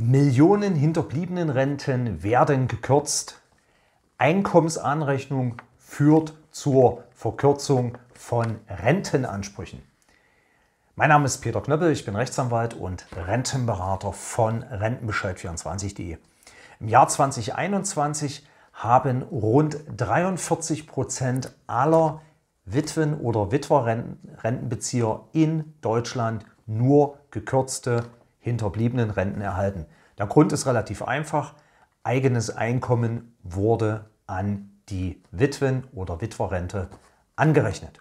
Millionen hinterbliebenen Renten werden gekürzt. Einkommensanrechnung führt zur Verkürzung von Rentenansprüchen. Mein Name ist Peter Knöppel, ich bin Rechtsanwalt und Rentenberater von Rentenbescheid24.de. Im Jahr 2021 haben rund 43 Prozent aller Witwen- oder Witwerrentenbezieher in Deutschland nur gekürzte hinterbliebenen Renten erhalten. Der Grund ist relativ einfach. Eigenes Einkommen wurde an die Witwen- oder Witwerrente angerechnet.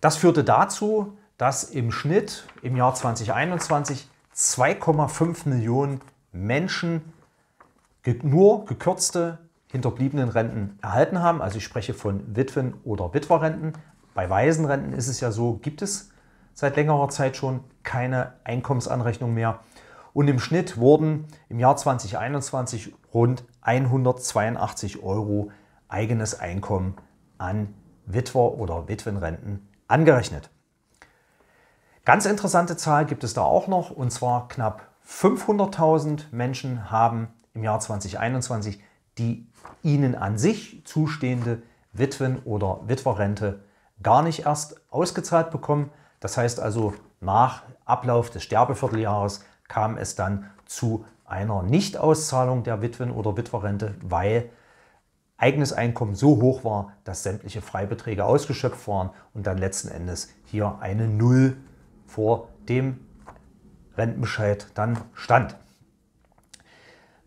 Das führte dazu, dass im Schnitt im Jahr 2021 2,5 Millionen Menschen nur gekürzte hinterbliebenen Renten erhalten haben. Also ich spreche von Witwen- oder Witwerrenten. Bei Waisenrenten ist es ja so, gibt es seit längerer Zeit schon keine Einkommensanrechnung mehr. Und im Schnitt wurden im Jahr 2021 rund 182 Euro eigenes Einkommen an Witwer- oder Witwenrenten angerechnet. Ganz interessante Zahl gibt es da auch noch, und zwar knapp 500.000 Menschen haben im Jahr 2021 die ihnen an sich zustehende Witwen- oder Witwerrente gar nicht erst ausgezahlt bekommen. Das heißt also, nach Ablauf des Sterbevierteljahres kam es dann zu einer Nichtauszahlung der Witwen- oder Witwerrente, weil eigenes Einkommen so hoch war, dass sämtliche Freibeträge ausgeschöpft waren und dann letzten Endes hier eine Null vor dem Rentenbescheid dann stand.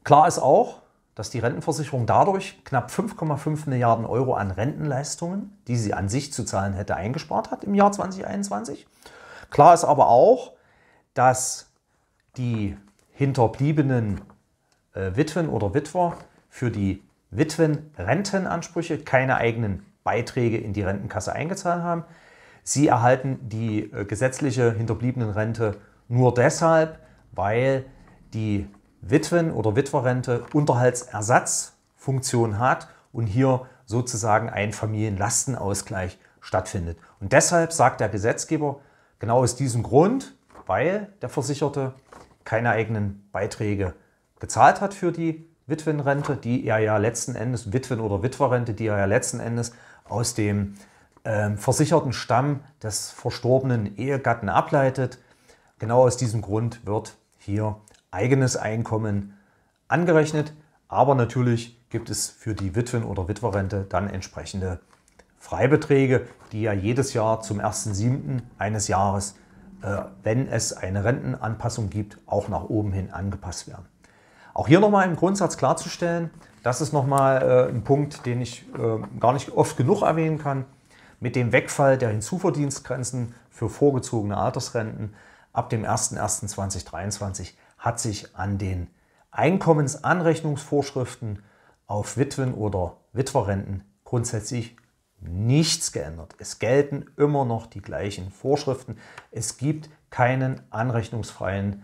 Klar ist auch, dass die Rentenversicherung dadurch knapp 5,5 Milliarden Euro an Rentenleistungen, die sie an sich zu zahlen hätte, eingespart hat im Jahr 2021. Klar ist aber auch, dass die hinterbliebenen äh, Witwen oder Witwer für die Witwenrentenansprüche keine eigenen Beiträge in die Rentenkasse eingezahlt haben. Sie erhalten die äh, gesetzliche hinterbliebenenrente nur deshalb, weil die Witwen- oder Witwerrente Unterhaltsersatzfunktion hat und hier sozusagen ein Familienlastenausgleich stattfindet. Und deshalb sagt der Gesetzgeber genau aus diesem Grund, weil der Versicherte keine eigenen Beiträge gezahlt hat für die Witwenrente, die er ja letzten Endes, Witwen- oder Witwerrente, die er ja letzten Endes aus dem äh, versicherten Stamm des verstorbenen Ehegatten ableitet. Genau aus diesem Grund wird hier eigenes Einkommen angerechnet. Aber natürlich gibt es für die Witwen- oder Witwerrente dann entsprechende Freibeträge, die ja jedes Jahr zum 1.7. eines Jahres, äh, wenn es eine Rentenanpassung gibt, auch nach oben hin angepasst werden. Auch hier nochmal im Grundsatz klarzustellen, das ist nochmal äh, ein Punkt, den ich äh, gar nicht oft genug erwähnen kann. Mit dem Wegfall der Hinzuverdienstgrenzen für vorgezogene Altersrenten ab dem 01.01.2023 hat sich an den Einkommensanrechnungsvorschriften auf Witwen- oder Witwerrenten grundsätzlich nichts geändert. Es gelten immer noch die gleichen Vorschriften. Es gibt keinen anrechnungsfreien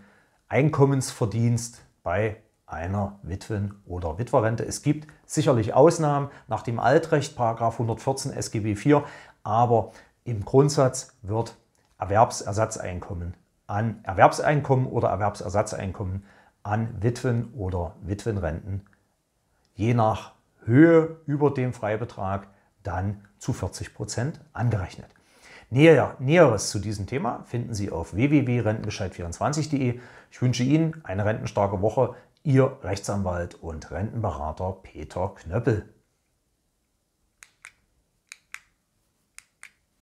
Einkommensverdienst bei einer Witwen- oder Witwerrente. Es gibt sicherlich Ausnahmen nach dem Altrecht, 114 SGB IV, aber im Grundsatz wird Erwerbsersatzeinkommen an Erwerbseinkommen oder Erwerbsersatzeinkommen an Witwen oder Witwenrenten, je nach Höhe über dem Freibetrag, dann zu 40 Prozent angerechnet. Näher, Näheres zu diesem Thema finden Sie auf www.rentenbescheid24.de. Ich wünsche Ihnen eine rentenstarke Woche. Ihr Rechtsanwalt und Rentenberater Peter Knöppel.